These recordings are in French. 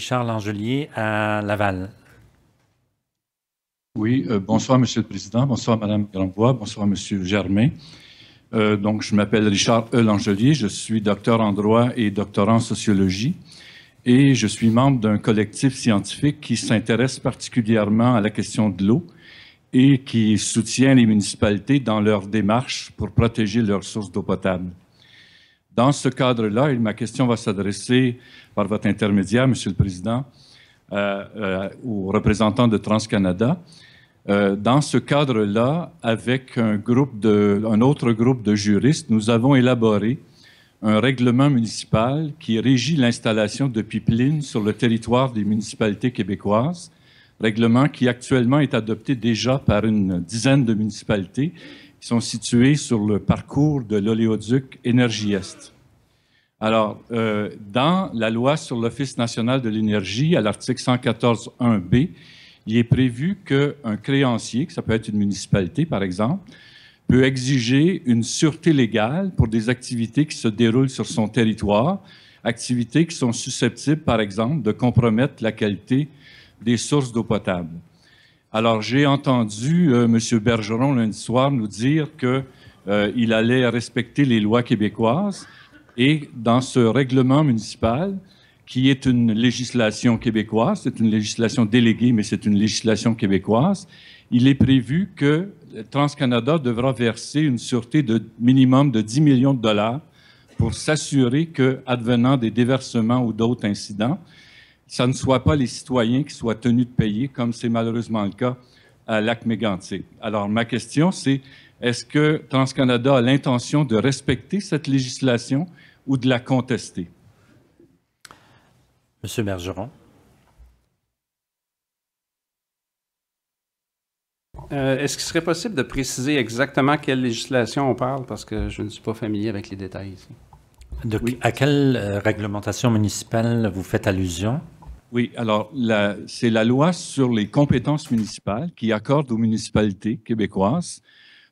Charles Angelier à Laval. Oui, euh, bonsoir Monsieur le Président, bonsoir Madame Grandbois, bonsoir Monsieur Germain. Euh, donc, je m'appelle Richard E. je suis docteur en droit et doctorant en sociologie et je suis membre d'un collectif scientifique qui s'intéresse particulièrement à la question de l'eau et qui soutient les municipalités dans leur démarche pour protéger leurs sources d'eau potable. Dans ce cadre-là, et ma question va s'adresser par votre intermédiaire, Monsieur le Président, aux euh, euh, représentants de TransCanada. Euh, dans ce cadre-là, avec un, groupe de, un autre groupe de juristes, nous avons élaboré un règlement municipal qui régit l'installation de pipelines sur le territoire des municipalités québécoises, règlement qui actuellement est adopté déjà par une dizaine de municipalités qui sont situées sur le parcours de l'oléoduc Énergie Est. Alors, euh, dans la loi sur l'Office national de l'énergie, à l'article 114.1b, il est prévu qu'un créancier, que ça peut être une municipalité par exemple, peut exiger une sûreté légale pour des activités qui se déroulent sur son territoire, activités qui sont susceptibles, par exemple, de compromettre la qualité des sources d'eau potable. Alors, j'ai entendu euh, M. Bergeron lundi soir nous dire qu'il euh, allait respecter les lois québécoises. Et dans ce règlement municipal, qui est une législation québécoise, c'est une législation déléguée, mais c'est une législation québécoise, il est prévu que TransCanada devra verser une sûreté de minimum de 10 millions de dollars pour s'assurer que, advenant des déversements ou d'autres incidents, ça ne soit pas les citoyens qui soient tenus de payer, comme c'est malheureusement le cas à Lac-Mégantic. Alors, ma question, c'est est-ce que TransCanada a l'intention de respecter cette législation ou de la contester? Monsieur Bergeron. Euh, est-ce qu'il serait possible de préciser exactement quelle législation on parle? Parce que je ne suis pas familier avec les détails ici. À quelle euh, réglementation municipale vous faites allusion? Oui, alors c'est la loi sur les compétences municipales qui accorde aux municipalités québécoises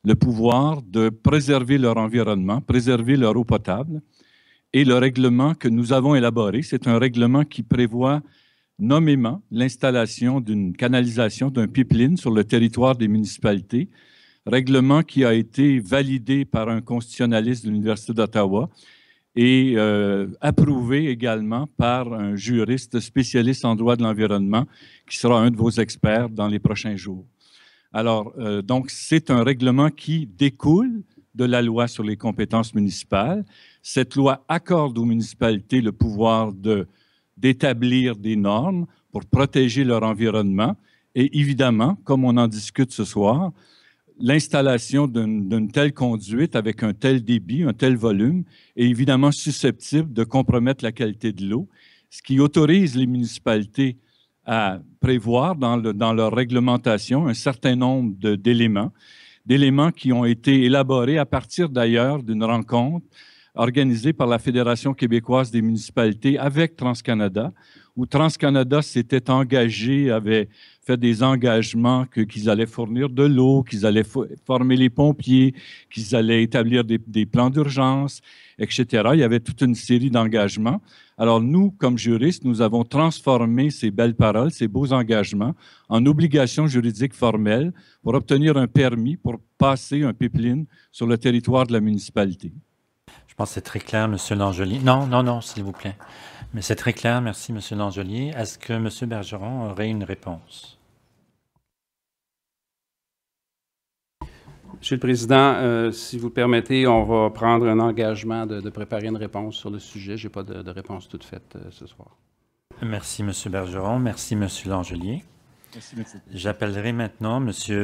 le pouvoir de préserver leur environnement, préserver leur eau potable. Et le règlement que nous avons élaboré, c'est un règlement qui prévoit nommément l'installation d'une canalisation, d'un pipeline sur le territoire des municipalités, règlement qui a été validé par un constitutionnaliste de l'Université d'Ottawa et euh, approuvé également par un juriste spécialiste en droit de l'environnement qui sera un de vos experts dans les prochains jours. Alors, euh, donc, c'est un règlement qui découle de la loi sur les compétences municipales. Cette loi accorde aux municipalités le pouvoir d'établir des normes pour protéger leur environnement. Et évidemment, comme on en discute ce soir, l'installation d'une telle conduite avec un tel débit, un tel volume, est évidemment susceptible de compromettre la qualité de l'eau, ce qui autorise les municipalités à prévoir dans, leur réglementation un certain nombre d'éléments, d'éléments qui ont été élaborés à partir d'ailleurs d'une rencontre organisé par la Fédération québécoise des municipalités avec TransCanada, où TransCanada s'était engagé, avait fait des engagements qu'ils allaient fournir de l'eau, qu'ils allaient former les pompiers, qu'ils allaient établir des plans d'urgence, etc. Il y avait toute une série d'engagements. Alors nous, comme juristes, nous avons transformé ces belles paroles, ces beaux engagements, en obligations juridiques formelles pour obtenir un permis pour passer un pipeline sur le territoire de la municipalité. Je pense que c'est très clair, M. Langelier. Non, non, non, s'il vous plaît. Mais c'est très clair, merci, M. Langelier. Est-ce que M. Bergeron aurait une réponse? M. le Président, euh, si vous permettez, on va prendre un engagement de, préparer une réponse sur le sujet. Je n'ai pas de, réponse toute faite euh, ce soir. Merci, M. Bergeron. Merci, Monsieur Langelier. J'appellerai maintenant Monsieur.